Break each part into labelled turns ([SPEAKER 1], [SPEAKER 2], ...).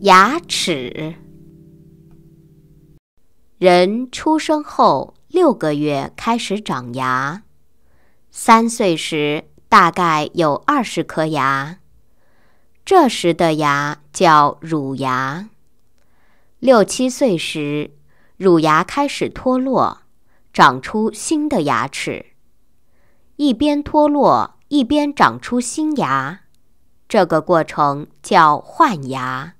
[SPEAKER 1] 牙齿。人出生后六个月开始长牙，三岁时大概有二十颗牙，这时的牙叫乳牙。六七岁时，乳牙开始脱落，长出新的牙齿，一边脱落。一边长出新牙，这个过程叫换牙。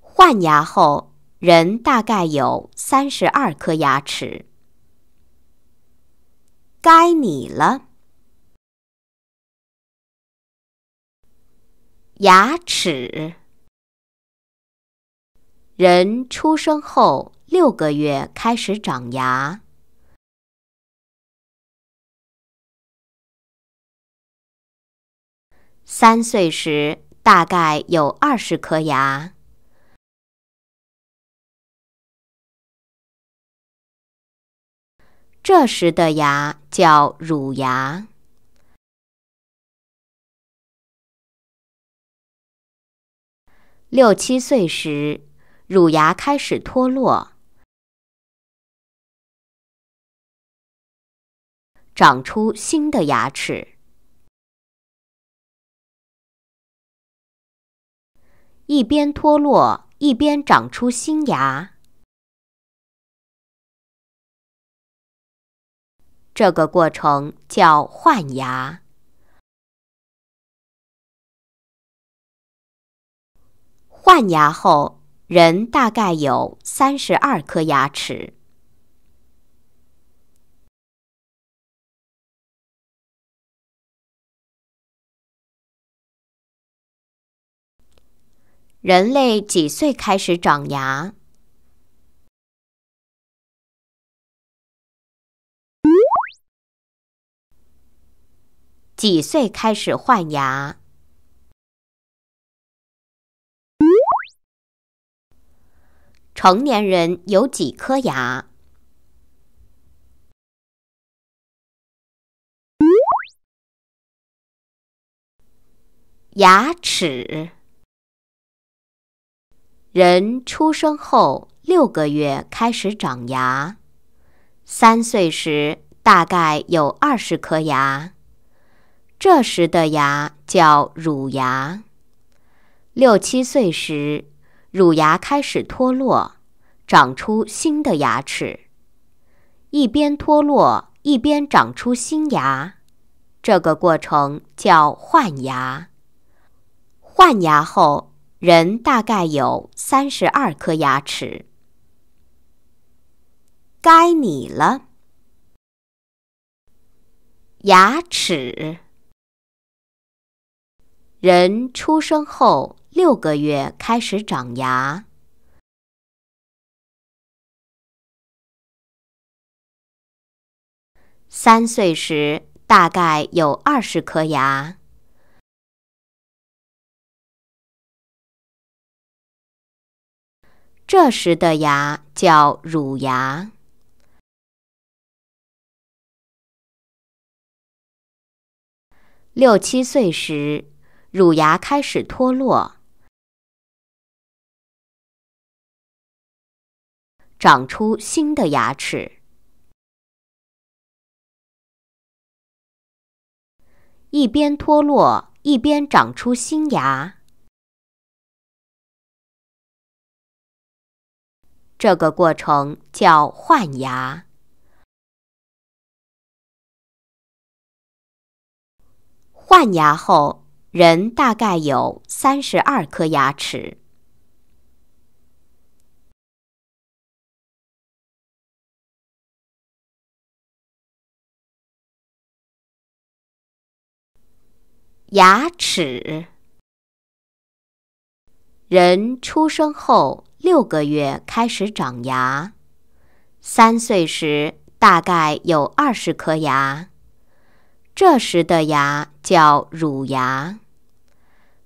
[SPEAKER 1] 换牙后，人大概有三十二颗牙齿。该你了，牙齿。人出生后六个月开始长牙。
[SPEAKER 2] 三岁时，大概有二十颗牙。这时的牙叫乳牙。六七岁时，乳牙开始脱落，长出新的牙齿。一边脱落，一边长出新牙，这个过程叫换牙。
[SPEAKER 1] 换牙后，人大概有三十二颗牙齿。
[SPEAKER 2] 人类几岁开始长牙？几岁开始换牙？成年人有几颗牙？牙
[SPEAKER 1] 齿。人出生后六个月开始长牙，三岁时大概有二十颗牙，这时的牙叫乳牙。六七岁时，乳牙开始脱落，长出新的牙齿，一边脱落一边长出新牙，这个过程叫换牙。换牙后。人大概有三十二颗牙齿。该你了，牙齿。人出生后六个月开始长牙，
[SPEAKER 2] 三岁时大概有二十颗牙。这时的牙叫乳牙。六七岁时，乳牙开始脱落，长出新的牙齿，一边脱落，一边长出新牙。这个过程叫换牙。
[SPEAKER 1] 换牙后，人大概有三十二颗牙齿。
[SPEAKER 2] 牙齿，
[SPEAKER 1] 人出生后。六个月开始长牙，三岁时大概有二十颗牙，这时的牙叫乳牙。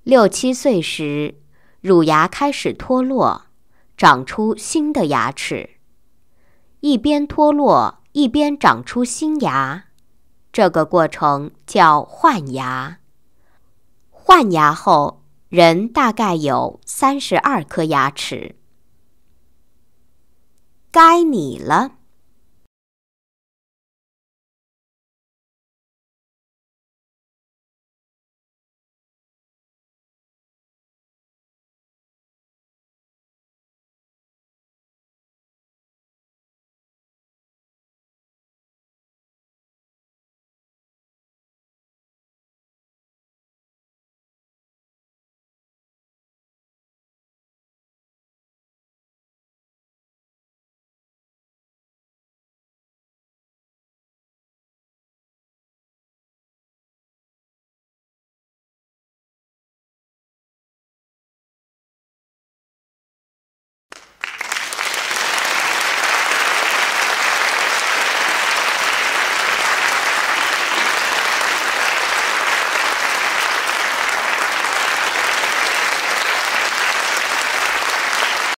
[SPEAKER 1] 六七岁时，乳牙开始脱落，长出新的牙齿，一边脱落一边长出新牙，这个过程叫换牙。换牙后，人大概有三十二颗牙齿。该你了。